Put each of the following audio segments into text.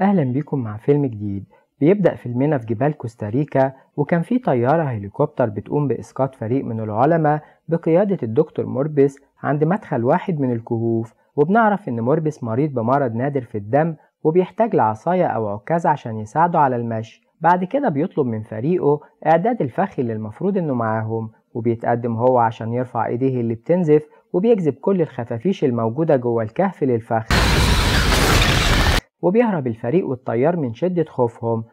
أهلا بيكم مع فيلم جديد بيبدأ فيلمنا في جبال كوستاريكا وكان في طيارة هليكوبتر بتقوم بإسقاط فريق من العلماء بقيادة الدكتور موربس عند مدخل واحد من الكهوف وبنعرف إن موربس مريض بمرض نادر في الدم وبيحتاج لعصاية أو عكاز عشان يساعده على المشي بعد كده بيطلب من فريقه إعداد الفخ اللي المفروض إنه معاهم وبيتقدم هو عشان يرفع إيديه اللي بتنزف وبيجذب كل الخفافيش الموجودة جوه الكهف للفخ وبيهرب الفريق والطيار من شدة خوفهم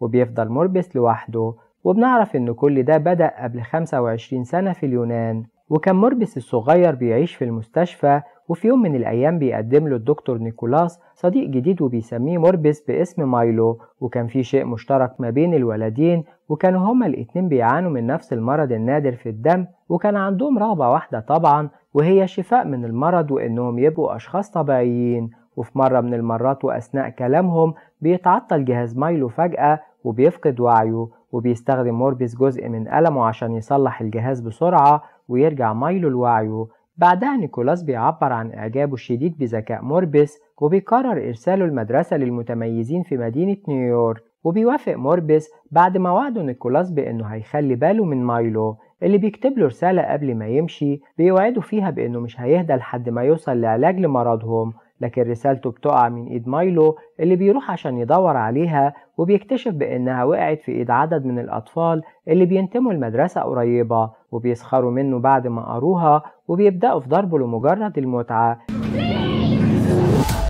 وبيفضل مربس لوحده وبنعرف ان كل ده بدأ قبل 25 سنة في اليونان وكان مربس الصغير بيعيش في المستشفى وفي يوم من الأيام بيقدم له الدكتور نيكولاس صديق جديد وبيسميه مربس باسم مايلو وكان في شيء مشترك ما بين الولدين وكانوا هما الاتنين بيعانوا من نفس المرض النادر في الدم وكان عندهم رغبة واحدة طبعا وهي الشفاء من المرض وإنهم يبقوا أشخاص طبيعيين وفي مرة من المرات وأثناء كلامهم بيتعطل جهاز مايلو فجأة وبيفقد وعيه وبيستخدم موربيس جزء من ألمه عشان يصلح الجهاز بسرعة ويرجع مايلو لوعيه بعدها نيكولاس بيعبر عن إعجابه الشديد بذكاء موربيس وبيقرر إرساله المدرسة للمتميزين في مدينة نيويورك وبيوافق موربيس بعد ما وعده نيكولاس بأنه هيخلي باله من مايلو اللي بيكتب له رسالة قبل ما يمشي بيوعده فيها بأنه مش هيهدى لحد ما يوصل لعلاج لمرضهم لكن رسالته بتقع من ايد مايلو اللي بيروح عشان يدور عليها وبيكتشف بانها وقعت في ايد عدد من الاطفال اللي بينتموا المدرسة قريبة وبيسخروا منه بعد ما قروها وبيبدأوا في ضربه لمجرد المتعة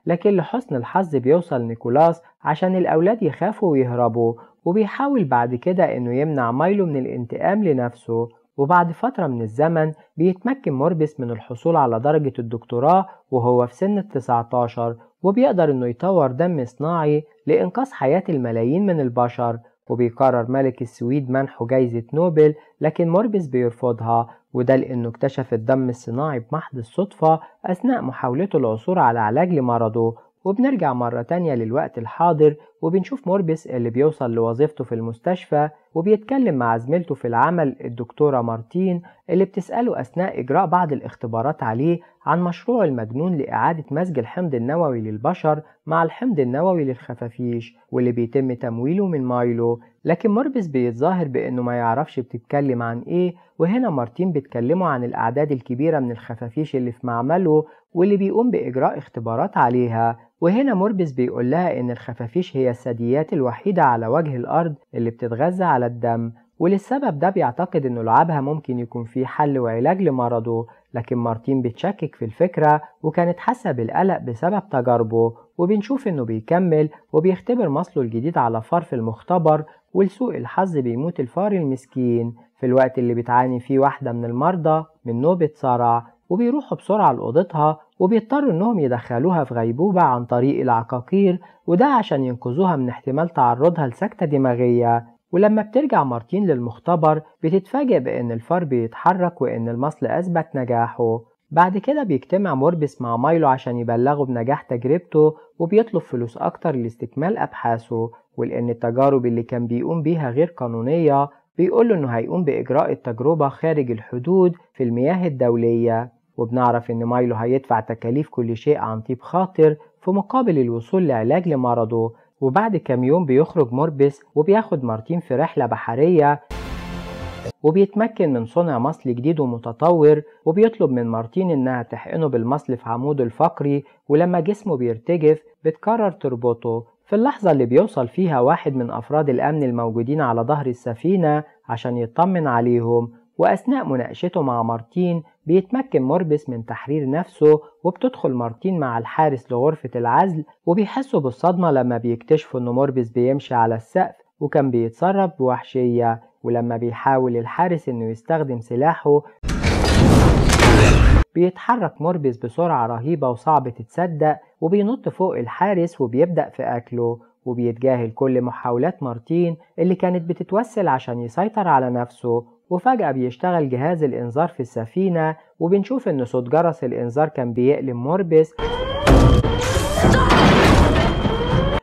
لكن لحسن الحظ بيوصل نيكولاس عشان الأولاد يخافوا ويهربوا وبيحاول بعد كده إنه يمنع مايلو من الانتقام لنفسه وبعد فترة من الزمن بيتمكن موربس من الحصول على درجة الدكتوراه وهو في سن 19 وبيقدر انه يطور دم صناعي لإنقاذ حياة الملايين من البشر وبيقرر ملك السويد منحه جايزة نوبل لكن موربس بيرفضها وده لأنه اكتشف الدم الصناعي بمحض الصدفة أثناء محاولته العثور على علاج لمرضه وبنرجع مرة تانية للوقت الحاضر وبنشوف موربيس اللي بيوصل لوظيفته في المستشفى وبيتكلم مع زميلته في العمل الدكتورة مارتين اللي بتسأله أثناء إجراء بعض الاختبارات عليه عن مشروع المجنون لإعادة مزج الحمض النووي للبشر مع الحمض النووي للخفافيش واللي بيتم تمويله من مايلو لكن موربيس بيتظاهر بأنه ما يعرفش بتتكلم عن إيه وهنا مارتين بتكلمه عن الأعداد الكبيرة من الخفافيش اللي في معمله واللي بيقوم بإجراء اختبارات عليها وهنا موربيس بيقول لها إن الخفافيش هي الجسديات الوحيدة على وجه الأرض اللي بتتغذى على الدم وللسبب ده بيعتقد إنه لعبها ممكن يكون فيه حل وعلاج لمرضه لكن مارتين بتشكك في الفكرة وكانت حاسة بالقلق بسبب تجاربه وبنشوف إنه بيكمل وبيختبر مصله الجديد على فرف المختبر ولسوء الحظ بيموت الفار المسكين في الوقت اللي بتعاني فيه واحدة من المرضى من نوبة صرع وبيروحوا بسرعة لأوضتها وبيضطروا إنهم يدخلوها في غيبوبة عن طريق العقاقير وده عشان ينقذوها من احتمال تعرضها لسكتة دماغية ولما بترجع مارتين للمختبر بتتفاجئ بإن الفار بيتحرك وإن المصل أثبت نجاحه بعد كده بيجتمع موربس مع مايلو عشان يبلغه بنجاح تجربته وبيطلب فلوس أكتر لاستكمال أبحاثه ولأن التجارب اللي كان بيقوم بيها غير قانونية بيقول له إنه هيقوم بإجراء التجربة خارج الحدود في المياه الدولية وبنعرف إن مايلو هيدفع تكاليف كل شيء عن طيب خاطر في مقابل الوصول لعلاج لمرضه وبعد كام يوم بيخرج موربس وبياخد مارتين في رحلة بحرية وبيتمكن من صنع مصل جديد ومتطور وبيطلب من مارتين إنها تحقنه بالمصل في عموده الفقري ولما جسمه بيرتجف بتقرر تربطه في اللحظة اللي بيوصل فيها واحد من أفراد الأمن الموجودين على ظهر السفينة عشان يطمن عليهم وأثناء مناقشته مع مارتين بيتمكن مربس من تحرير نفسه وبتدخل مارتين مع الحارس لغرفة العزل وبيحسوا بالصدمة لما بيكتشفوا إن مربس بيمشي على السقف وكان بيتصرف بوحشية ولما بيحاول الحارس إنه يستخدم سلاحه بيتحرك مربس بسرعة رهيبة وصعب تتصدق وبينط فوق الحارس وبيبدأ في أكله وبيتجاهل كل محاولات مارتين اللي كانت بتتوسل عشان يسيطر على نفسه وفجأة بيشتغل جهاز الإنذار في السفينة وبنشوف إن صوت جرس الإنذار كان بيقلم مربس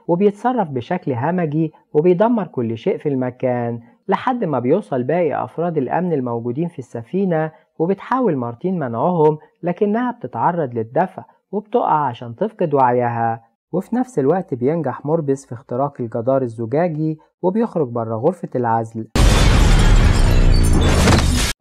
وبيتصرف بشكل همجي وبيدمر كل شيء في المكان لحد ما بيوصل باقي أفراد الأمن الموجودين في السفينة وبتحاول مارتين منعهم لكنها بتتعرض للدفع وبتقع عشان تفقد وعيها وفي نفس الوقت بينجح موربس في اختراق الجدار الزجاجي وبيخرج بره غرفة العزل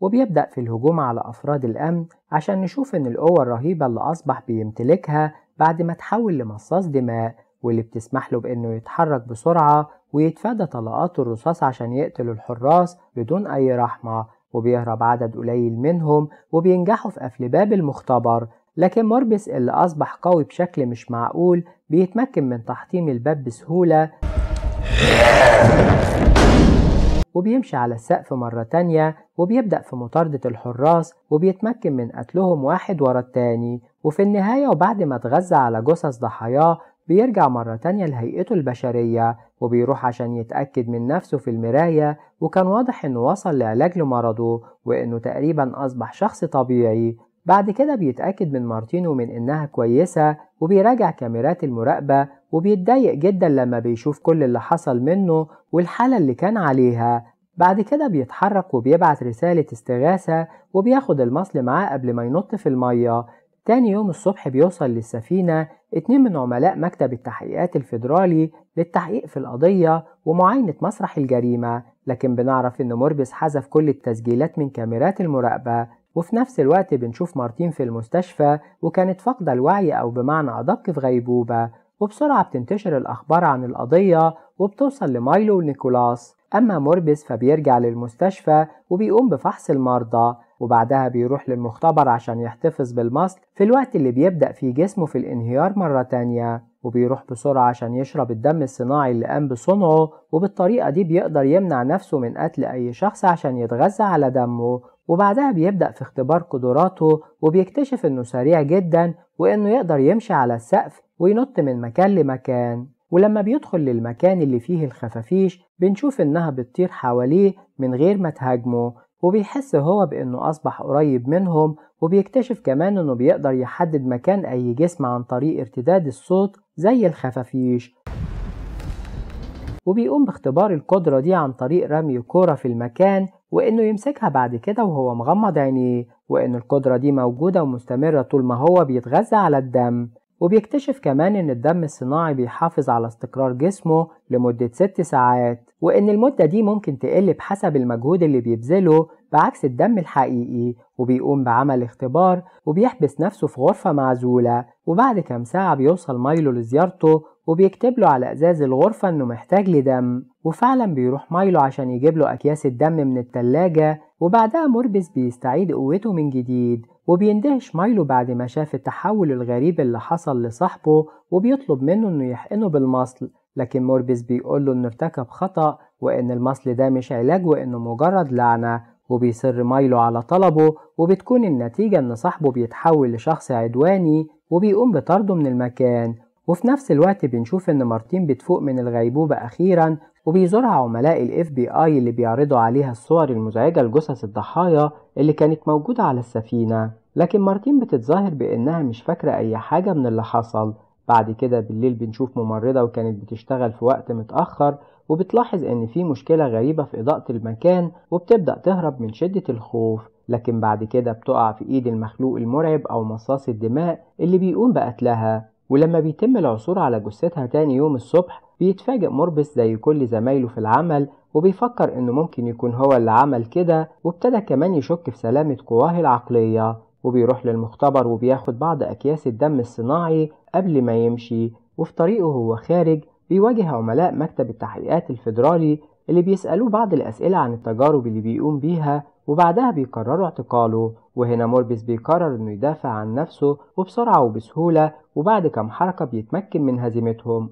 وبيبدأ في الهجوم على أفراد الأمن عشان نشوف إن القوة الرهيبة اللي أصبح بيمتلكها بعد ما تحول لمصاص دماء واللي بتسمح له بإنه يتحرك بسرعة ويتفادى طلقات الرصاص عشان يقتل الحراس بدون أي رحمة وبيهرب عدد قليل منهم وبينجحوا في قفل باب المختبر لكن موربس اللي أصبح قوي بشكل مش معقول بيتمكن من تحطيم الباب بسهولة وبيمشي على السقف مرة تانية وبيبدأ في مطاردة الحراس وبيتمكن من قتلهم واحد ورا التاني وفي النهاية وبعد ما اتغذى على جثث ضحاياه بيرجع مرة تانية لهيئته البشرية وبيروح عشان يتأكد من نفسه في المراية وكان واضح إنه وصل لعلاج لمرضه وإنه تقريبا أصبح شخص طبيعي بعد كده بيتأكد من مارتينو من إنها كويسة وبيراجع كاميرات المراقبة وبيتضايق جدا لما بيشوف كل اللي حصل منه والحالة اللي كان عليها بعد كده بيتحرك وبيبعت رسالة استغاثة وبياخد المصل معاه قبل ما ينط في المية تاني يوم الصبح بيوصل للسفينة اتنين من عملاء مكتب التحقيقات الفيدرالي للتحقيق في القضية ومعاينة مسرح الجريمة لكن بنعرف إن مربس حذف كل التسجيلات من كاميرات المراقبة وفي نفس الوقت بنشوف مارتين في المستشفى وكانت فاقدة الوعي أو بمعنى أدق في غيبوبة وبسرعة بتنتشر الأخبار عن القضية وبتوصل لمايلو ونيكولاس أما موربس فبيرجع للمستشفى وبيقوم بفحص المرضى وبعدها بيروح للمختبر عشان يحتفظ بالماسك في الوقت اللي بيبدأ فيه جسمه في الانهيار مرة تانية وبيروح بسرعة عشان يشرب الدم الصناعي اللي قام بصنعه وبالطريقة دي بيقدر يمنع نفسه من قتل أي شخص عشان يتغذى على دمه وبعدها بيبدأ في اختبار قدراته وبيكتشف إنه سريع جدا وإنه يقدر يمشي على السقف وينط من مكان لمكان ولما بيدخل للمكان اللي فيه الخفافيش بنشوف إنها بتطير حواليه من غير ما تهاجمه وبيحس هو بإنه أصبح قريب منهم وبيكتشف كمان إنه بيقدر يحدد مكان أي جسم عن طريق ارتداد الصوت زي الخفافيش وبيقوم باختبار القدرة دي عن طريق رمي كرة في المكان وإنه يمسكها بعد كده وهو مغمض عينيه وإن القدرة دي موجودة ومستمرة طول ما هو بيتغذى على الدم وبيكتشف كمان إن الدم الصناعي بيحافظ على استقرار جسمه لمدة ست ساعات وإن المدة دي ممكن تقل بحسب المجهود اللي بيبذله بعكس الدم الحقيقي وبيقوم بعمل اختبار وبيحبس نفسه في غرفة معزولة وبعد كام ساعة بيوصل مايلو لزيارته وبيكتب له على ازاز الغرفة انه محتاج لدم وفعلا بيروح مايلو عشان يجيب له اكياس الدم من التلاجة وبعدها موربس بيستعيد قوته من جديد وبيندهش مايلو بعد ما شاف التحول الغريب اللي حصل لصاحبه وبيطلب منه انه يحقنه بالمصل لكن موربس بيقول له انه ارتكب خطأ وان المصل ده مش علاج وانه مجرد لعنة وبيصر مايلو على طلبه وبتكون النتيجة ان صاحبه بيتحول لشخص عدواني وبيقوم بطرده من المكان وفي نفس الوقت بنشوف ان مارتين بتفوق من الغيبوبة اخيرا وبيزورها عملاء الاف بي اي اللي بيعرضوا عليها الصور المزعجة لجثث الضحايا اللي كانت موجودة على السفينة لكن مارتين بتتظاهر بانها مش فاكرة اي حاجة من اللي حصل بعد كده بالليل بنشوف ممرضة وكانت بتشتغل في وقت متأخر وبتلاحظ ان في مشكلة غريبة في اضاءة المكان وبتبدأ تهرب من شدة الخوف لكن بعد كده بتقع في ايد المخلوق المرعب او مصاص الدماء اللي بيقوم بقتلها ولما بيتم العثور على جثتها تاني يوم الصبح بيتفاجئ مربس زي كل زمايله في العمل وبيفكر انه ممكن يكون هو اللي عمل كده وابتدى كمان يشك في سلامة قواه العقلية وبيروح للمختبر وبياخد بعض أكياس الدم الصناعي قبل ما يمشي وفي طريقه هو خارج بيواجه عملاء مكتب التحقيقات الفيدرالي اللي بيسألوه بعض الأسئلة عن التجارب اللي بيقوم بيها وبعدها بيقرروا اعتقاله وهنا موربيس بيقرر انه يدافع عن نفسه وبسرعة وبسهولة وبعد كام حركة بيتمكن من هزيمتهم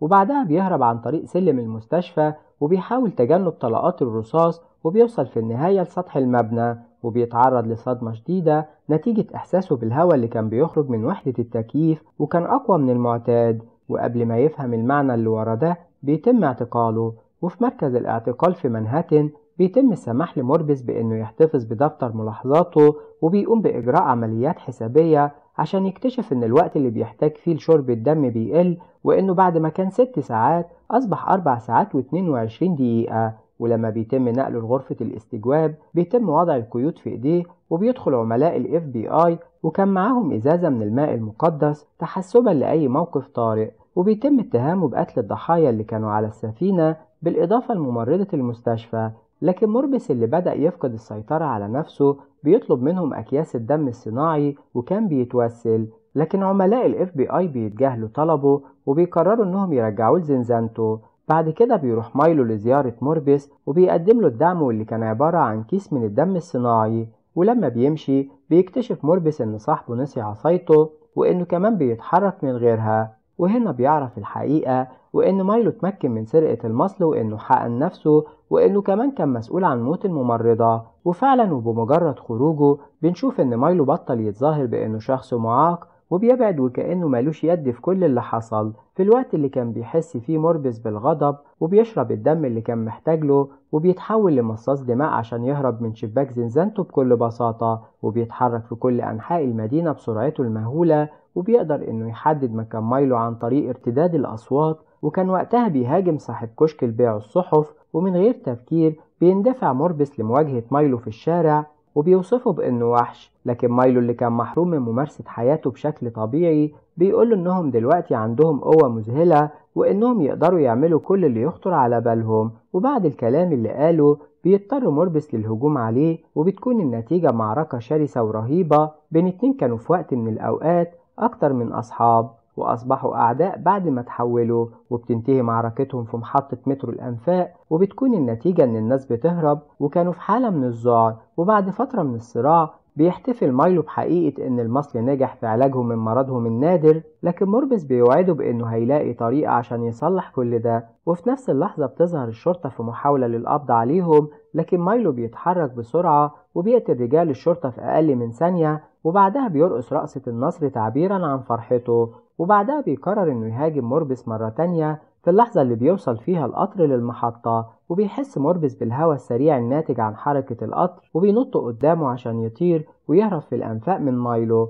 وبعدها بيهرب عن طريق سلم المستشفى وبيحاول تجنب طلقات الرصاص وبيوصل في النهاية لسطح المبنى وبيتعرض لصدمة شديدة نتيجة إحساسه بالهواء اللي كان بيخرج من وحدة التكييف وكان أقوى من المعتاد وقبل ما يفهم المعنى اللي ورا ده بيتم اعتقاله وفي مركز الاعتقال في منهاتن بيتم السماح لموربس بأنه يحتفظ بدفتر ملاحظاته وبيقوم بإجراء عمليات حسابية عشان يكتشف إن الوقت اللي بيحتاج فيه لشرب الدم بيقل وإنه بعد ما كان ست ساعات أصبح أربع ساعات و وعشرين دقيقة ولما بيتم نقله لغرفة الاستجواب بيتم وضع القيود في ايديه وبيدخل عملاء الاف بي اي وكان معاهم ازازة من الماء المقدس تحسبا لأي موقف طارئ وبيتم اتهامه بقتل الضحايا اللي كانوا على السفينة بالإضافة لممرضة المستشفى لكن مربس اللي بدأ يفقد السيطرة على نفسه بيطلب منهم أكياس الدم الصناعي وكان بيتوسل لكن عملاء الاف بي اي بيتجاهلوا طلبه وبيقرروا انهم يرجعوه لزنزانته بعد كده بيروح مايلو لزيارة موربيس وبيقدم له الدعم واللي كان عبارة عن كيس من الدم الصناعي ولما بيمشي بيكتشف موربيس إن صاحبه نسي عصايته وإنه كمان بيتحرك من غيرها وهنا بيعرف الحقيقة وإن مايلو اتمكن من سرقة المصل وإنه حقن نفسه وإنه كمان كان مسؤول عن موت الممرضة وفعلا وبمجرد خروجه بنشوف إن مايلو بطل يتظاهر بإنه شخص معاق وبيبعد وكأنه مالوش يد في كل اللي حصل في الوقت اللي كان بيحس فيه مربز بالغضب وبيشرب الدم اللي كان محتاج له وبيتحول لمصاص دماء عشان يهرب من شباك زنزانته بكل بساطة وبيتحرك في كل أنحاء المدينة بسرعته المهولة وبيقدر إنه يحدد مكان مايلو عن طريق ارتداد الأصوات وكان وقتها بيهاجم صاحب كشك البيع الصحف ومن غير تفكير بيندفع مربس لمواجهة مايلو في الشارع وبيوصفه بانه وحش لكن مايلو اللي كان محروم من ممارسة حياته بشكل طبيعي بيقول انهم دلوقتي عندهم قوة مذهلة وانهم يقدروا يعملوا كل اللي يخطر على بالهم وبعد الكلام اللي قاله بيضطر موربس للهجوم عليه وبتكون النتيجة معركة شرسة ورهيبة بين اتنين كانوا في وقت من الاوقات اكتر من اصحاب وأصبحوا أعداء بعد ما تحولوا وبتنتهي معركتهم في محطة مترو الأنفاق وبتكون النتيجة إن الناس بتهرب وكانوا في حالة من الذعر وبعد فترة من الصراع بيحتفل مايلو بحقيقة إن المصري نجح في علاجهم من مرضهم النادر لكن موربس بيوعده بإنه هيلاقي طريقة عشان يصلح كل ده وفي نفس اللحظة بتظهر الشرطة في محاولة للقبض عليهم لكن مايلو بيتحرك بسرعة وبيقتل رجال الشرطة في أقل من ثانية وبعدها بيرقص رقصة النصر تعبيرا عن فرحته وبعدها بيقرر انه يهاجم موربس مرة تانية في اللحظة اللي بيوصل فيها القطر للمحطة وبيحس موربس بالهواء السريع الناتج عن حركة القطر وبينط قدامه عشان يطير ويهرب في الأنفاق من مايلو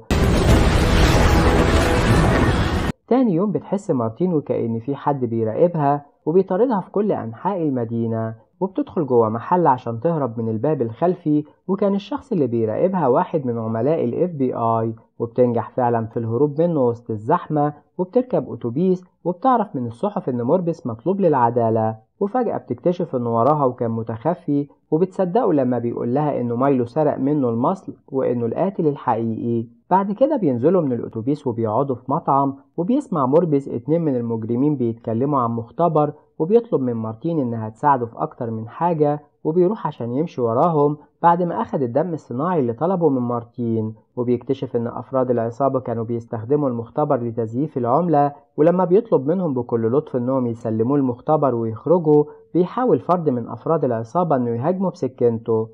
تاني يوم بتحس مارتين وكأن في حد بيراقبها وبيطاردها في كل أنحاء المدينة وبتدخل جوه محل عشان تهرب من الباب الخلفي وكان الشخص اللي بيراقبها واحد من عملاء الاف بي اي وبتنجح فعلا في الهروب منه وسط الزحمة وبتركب اتوبيس وبتعرف من الصحف ان موربس مطلوب للعدالة وفجأة بتكتشف انه وراها وكان متخفي وبتصدقه لما بيقول لها انه مايلو سرق منه المصل وانه القاتل الحقيقي بعد كده بينزلوا من الأتوبيس وبيقعدوا في مطعم وبيسمع مربز اتنين من المجرمين بيتكلموا عن مختبر وبيطلب من مارتين إنها تساعده في أكتر من حاجة وبيروح عشان يمشي وراهم بعد ما أخد الدم الصناعي اللي طلبه من مارتين وبيكتشف إن أفراد العصابة كانوا بيستخدموا المختبر لتزييف العملة ولما بيطلب منهم بكل لطف إنهم يسلموه المختبر ويخرجوا بيحاول فرد من أفراد العصابة إنه يهاجمه بسكينته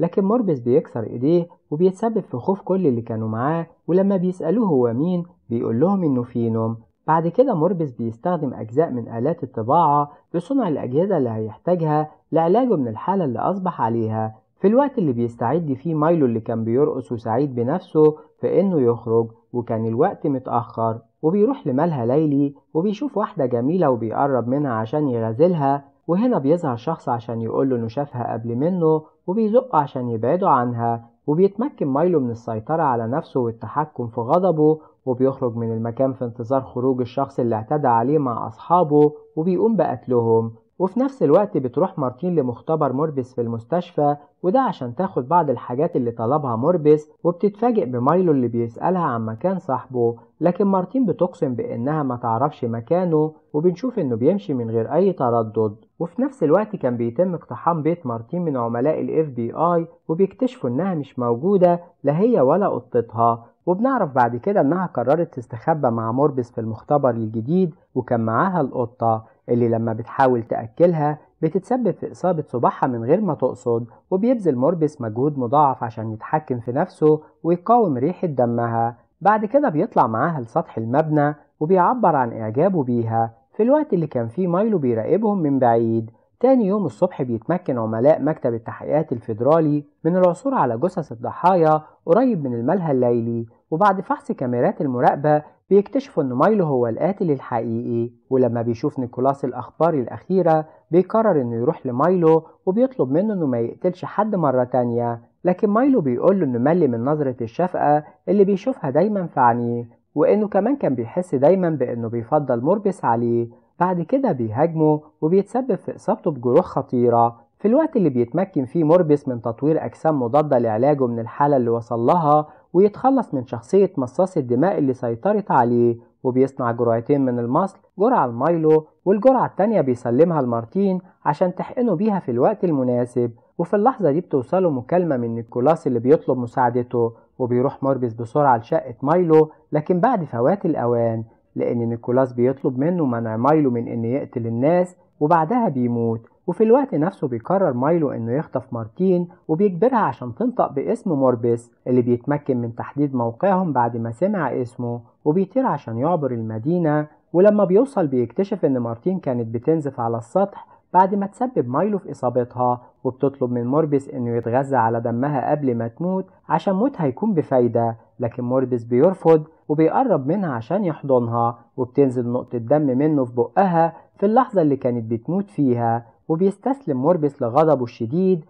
لكن موربس بيكسر إيديه وبيتسبب في خوف كل اللي كانوا معاه ولما بيسألوه هو مين بيقول لهم إنه فينوم بعد كده موربس بيستخدم أجزاء من آلات الطباعة لصنع الأجهزة اللي هيحتاجها لعلاجه من الحالة اللي أصبح عليها في الوقت اللي بيستعد فيه مايلو اللي كان بيرقص وسعيد بنفسه في إنه يخرج وكان الوقت متأخر وبيروح لمالها ليلي وبيشوف واحدة جميلة وبيقرب منها عشان يغازلها وهنا بيزعل شخص عشان يقوله انه شافها قبل منه وبيزقه عشان يبعده عنها وبيتمكن مايلو من السيطرة على نفسه والتحكم في غضبه وبيخرج من المكان في انتظار خروج الشخص اللي اعتدى عليه مع أصحابه وبيقوم بقتلهم وفي نفس الوقت بتروح مارتين لمختبر موربس في المستشفى وده عشان تاخد بعض الحاجات اللي طلبها موربس وبتتفاجئ بمايلو اللي بيسألها عن مكان صاحبه لكن مارتين بتقسم بأنها ما تعرفش مكانه وبنشوف إنه بيمشي من غير أي تردد وفي نفس الوقت كان بيتم اقتحام بيت مارتين من عملاء الاف بي اي وبيكتشفوا إنها مش موجودة لا هي ولا قطتها وبنعرف بعد كده إنها قررت تستخبى مع موربس في المختبر الجديد وكان معاها القطة اللي لما بتحاول تأكلها بتتسبب في إصابة صباحها من غير ما تقصد وبيبذل موربس مجهود مضاعف عشان يتحكم في نفسه ويقاوم ريحة دمها بعد كده بيطلع معاها لسطح المبنى وبيعبر عن إعجابه بيها في الوقت اللي كان فيه مايلو بيراقبهم من بعيد تاني يوم الصبح بيتمكن عملاء مكتب التحقيقات الفيدرالي من العثور على جثث الضحايا قريب من الملهى الليلي وبعد فحص كاميرات المراقبة بيكتشفوا إن مايلو هو القاتل الحقيقي ولما بيشوف نيكولاس الأخبار الأخيرة بيقرر إنه يروح لمايلو وبيطلب منه إنه ما يقتلش حد مرة تانية لكن مايلو بيقول له إنه ملي من نظرة الشفقة اللي بيشوفها دايما في عينيه وإنه كمان كان بيحس دايما بإنه بيفضل مربس عليه بعد كده بيهاجمه وبيتسبب في إصابته بجروح خطيرة في الوقت اللي بيتمكن فيه مربس من تطوير أجسام مضادة لعلاجه من الحالة اللي وصل لها ويتخلص من شخصية مصاص الدماء اللي سيطرت عليه وبيصنع جرعتين من المصل جرعة لمايلو والجرعة التانية بيسلمها لمارتين عشان تحقنه بيها في الوقت المناسب وفي اللحظة دي بتوصله مكالمة من نيكولاس اللي بيطلب مساعدته وبيروح موربس بسرعة لشقة مايلو لكن بعد فوات الأوان لأن نيكولاس بيطلب منه منع مايلو من إن يقتل الناس وبعدها بيموت وفي الوقت نفسه بيقرر مايلو انه يخطف مارتين وبيجبرها عشان تنطق باسم موربس اللي بيتمكن من تحديد موقعهم بعد ما سمع اسمه وبيطير عشان يعبر المدينة ولما بيوصل بيكتشف ان مارتين كانت بتنزف على السطح بعد ما تسبب مايلو في اصابتها وبتطلب من موربس انه يتغذى على دمها قبل ما تموت عشان موتها يكون بفايدة لكن موربس بيرفض وبيقرب منها عشان يحضنها وبتنزل نقطة دم منه في بقها في اللحظة اللي كانت بتموت فيها وبيستسلم موربس لغضبه الشديد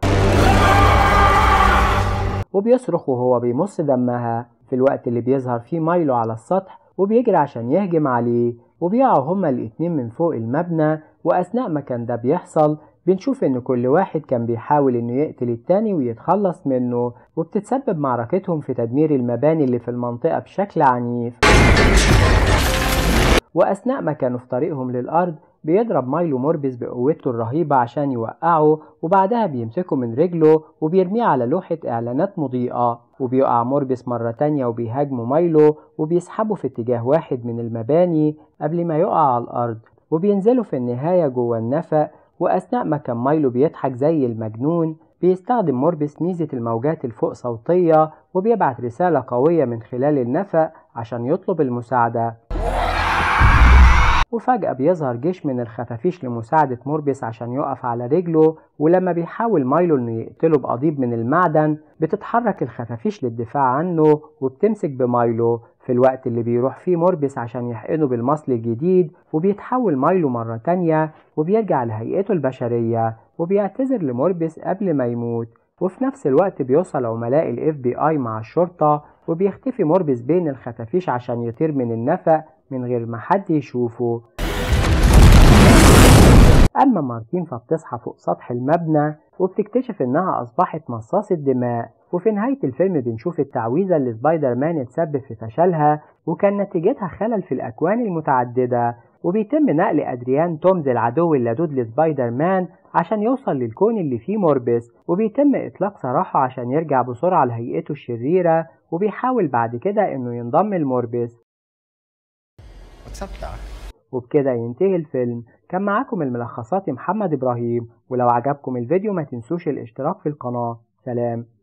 وبيصرخ وهو بيمص دمها في الوقت اللي بيظهر فيه مايلو على السطح وبيجري عشان يهجم عليه وبيقعوا هما الاتنين من فوق المبنى وأثناء ما كان ده بيحصل بنشوف إن كل واحد كان بيحاول إنه يقتل التاني ويتخلص منه وبتتسبب معركتهم في تدمير المباني اللي في المنطقة بشكل عنيف وأثناء ما كانوا في طريقهم للأرض بيضرب مايلو موربيس بقوته الرهيبة عشان يوقعه وبعدها بيمسكه من رجله وبيرميه على لوحة إعلانات مضيئة وبيقع موربيس مرة تانية وبيهاجمه مايلو وبيسحبه في اتجاه واحد من المباني قبل ما يقع على الأرض وبينزلوا في النهاية جوه النفق وأثناء ما كان مايلو بيضحك زي المجنون بيستخدم موربس ميزة الموجات الفوق صوتية وبيبعت رسالة قوية من خلال النفق عشان يطلب المساعدة وفجأة بيظهر جيش من الخفافيش لمساعدة موربيس عشان يقف على رجله ولما بيحاول مايلو انه يقتله بقضيب من المعدن بتتحرك الخفافيش للدفاع عنه وبتمسك بمايلو في الوقت اللي بيروح فيه موربيس عشان يحقنه بالمصل الجديد وبيتحول مايلو مرة تانية وبيرجع لهيئته البشرية وبيعتذر لموربيس قبل ما يموت وفي نفس الوقت بيوصل عملاء الاف بي اي مع الشرطة وبيختفي موربيس بين الخفافيش عشان يطير من النفق من غير ما حد يشوفه أما مارتين فبتصحى فوق سطح المبنى وبتكتشف إنها أصبحت مصاصة دماء وفي نهاية الفيلم بنشوف التعويذة اللي سبايدر مان اتسبب في فشلها وكان نتيجتها خلل في الأكوان المتعددة وبيتم نقل أدريان تومز العدو اللدود لسبايدر مان عشان يوصل للكون اللي فيه موربس وبيتم إطلاق سراحه عشان يرجع بسرعة لهيئته الشريرة وبيحاول بعد كده إنه ينضم لموربس What's up, Doc? وبكده ينتهي الفيلم كان معاكم الملخصات محمد إبراهيم ولو عجبكم الفيديو ما تنسوش الاشتراك في القناة سلام